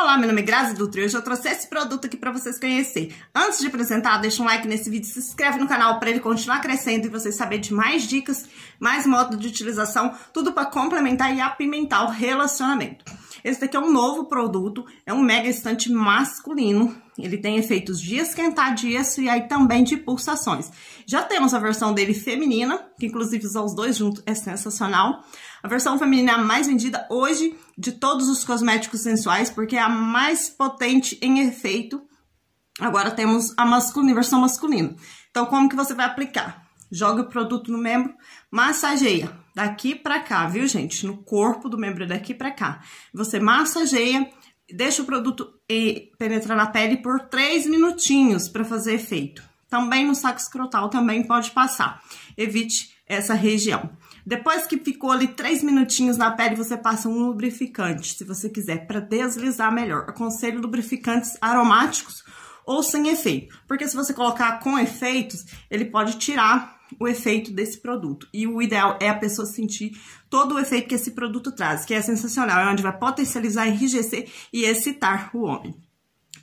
Olá, meu nome é Grazi Dutra e hoje eu trouxe esse produto aqui para vocês conhecerem. Antes de apresentar, deixa um like nesse vídeo, se inscreve no canal para ele continuar crescendo e vocês saberem de mais dicas, mais modo de utilização, tudo para complementar e apimentar o relacionamento. Esse daqui é um novo produto, é um mega estante masculino. Ele tem efeitos de esquentar, de isso e aí também de pulsações. Já temos a versão dele feminina, que inclusive usar os dois juntos é sensacional. A versão feminina é a mais vendida hoje de todos os cosméticos sensuais, porque é a mais potente em efeito. Agora temos a masculina, a versão masculina. Então, como que você vai aplicar? joga o produto no membro, massageia daqui para cá, viu, gente? No corpo do membro é daqui para cá. Você massageia, deixa o produto penetrar na pele por 3 minutinhos para fazer efeito. Também no saco escrotal também pode passar. Evite essa região. Depois que ficou ali três minutinhos na pele, você passa um lubrificante, se você quiser, para deslizar melhor. Aconselho lubrificantes aromáticos ou sem efeito, porque se você colocar com efeitos, ele pode tirar o efeito desse produto. E o ideal é a pessoa sentir todo o efeito que esse produto traz, que é sensacional, é onde vai potencializar, enrijecer e excitar o homem.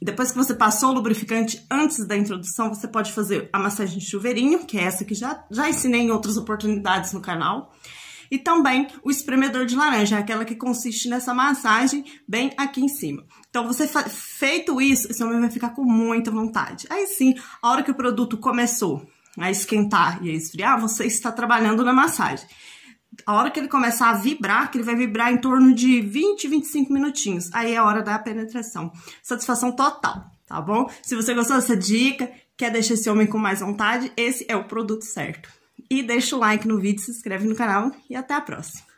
Depois que você passou o lubrificante antes da introdução, você pode fazer a massagem de chuveirinho, que é essa que já, já ensinei em outras oportunidades no canal. E também o espremedor de laranja, é aquela que consiste nessa massagem bem aqui em cima. Então, você feito isso, esse homem vai ficar com muita vontade. Aí sim, a hora que o produto começou a esquentar e a esfriar, você está trabalhando na massagem. A hora que ele começar a vibrar, que ele vai vibrar em torno de 20, 25 minutinhos. Aí é a hora da penetração. Satisfação total, tá bom? Se você gostou dessa dica, quer deixar esse homem com mais vontade, esse é o produto certo. E deixa o like no vídeo, se inscreve no canal e até a próxima.